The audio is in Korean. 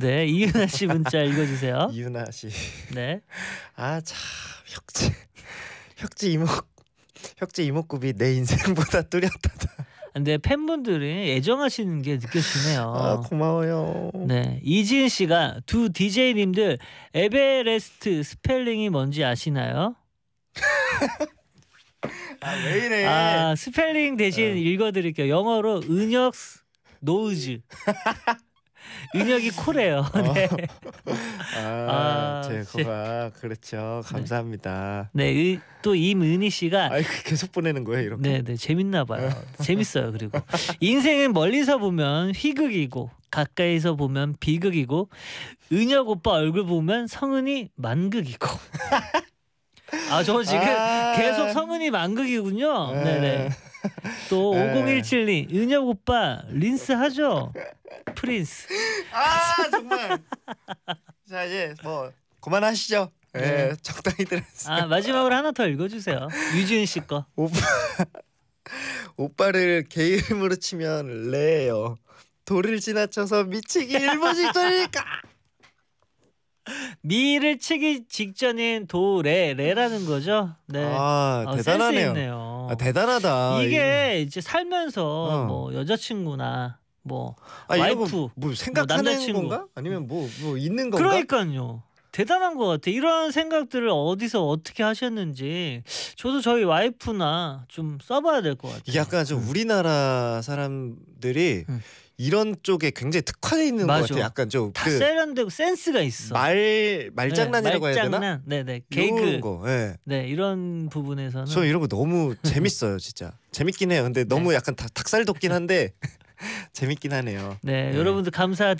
네, 이윤아씨 문자 읽어주세요. 이은하 씨. 네. 아참 혁지 혁지 이목 혁지 이목구비 내 인생보다 뚜렷하다. 근데 팬분들이 애정하시는 게 느껴지네요. 아, 고마워요. 네, 이지은 씨가 두 DJ님들 에베레스트 스펠링이 뭔지 아시나요? 아, 왜 이래? 아, 스펠링 대신 어. 읽어드릴게요. 영어로 은혁 노즈. 은혁이 쿨해요 어. 네. 아, 아, 제가 그렇죠. 감사합니다. 네, 또 임은희 씨가 아, 계속 보내는 거예요, 이렇게. 네, 네, 재밌나 봐요. 재밌어요. 그리고 인생은 멀리서 보면 희극이고 가까이서 보면 비극이고 은혁 오빠 얼굴 보면 성은이 만극이고. 아, 저 지금 아 계속 성은이 만극이군요. 네네. 네, 네. 또 5017님 예. 은혁 오빠 린스 하죠? 프린스. 아 정말. 자 이제 뭐 그만하시죠. 예, 네. 적당히 들었어요. 아 마지막으로 하나 더 읽어주세요. 유지은 씨 거. 오빠 오빠를 개 이름으로 치면 레요. 돌을 지나쳐서 미치기 일본 직전이니까. 미를 치기 직전인 도레 레라는 거죠. 네. 아, 어, 대단하네요. 아, 대단하다. 이게 이제 살면서 어. 뭐 여자친구나 뭐 아, 뭐 와이프, 뭐, 뭐 생각하는 뭐 남자친구. 건가? 아니면 뭐뭐 뭐 있는 건가? 그러니까요. 대단한 것 같아. 이러 생각들을 어디서 어떻게 하셨는지 저도 저희 와이프나 좀 써봐야 될 것 같아요. 약간 좀 음. 우리나라 사람들이 음. 이런 쪽에 굉장히 특화돼 있는 맞아. 것같아 약간 좀다 그 세련되고 센스가 있어. 말 말장난이라고 네, 말장난. 해야 되나? 네네 네. 개그. 거, 네. 네 이런 부분에서는 저 이런 거 너무 재밌어요, 진짜 재밌긴 해요. 근데 너무 네. 약간 닭, 살 돋긴 한데 재밌긴 하네요. 네, 네. 여러분들 감사.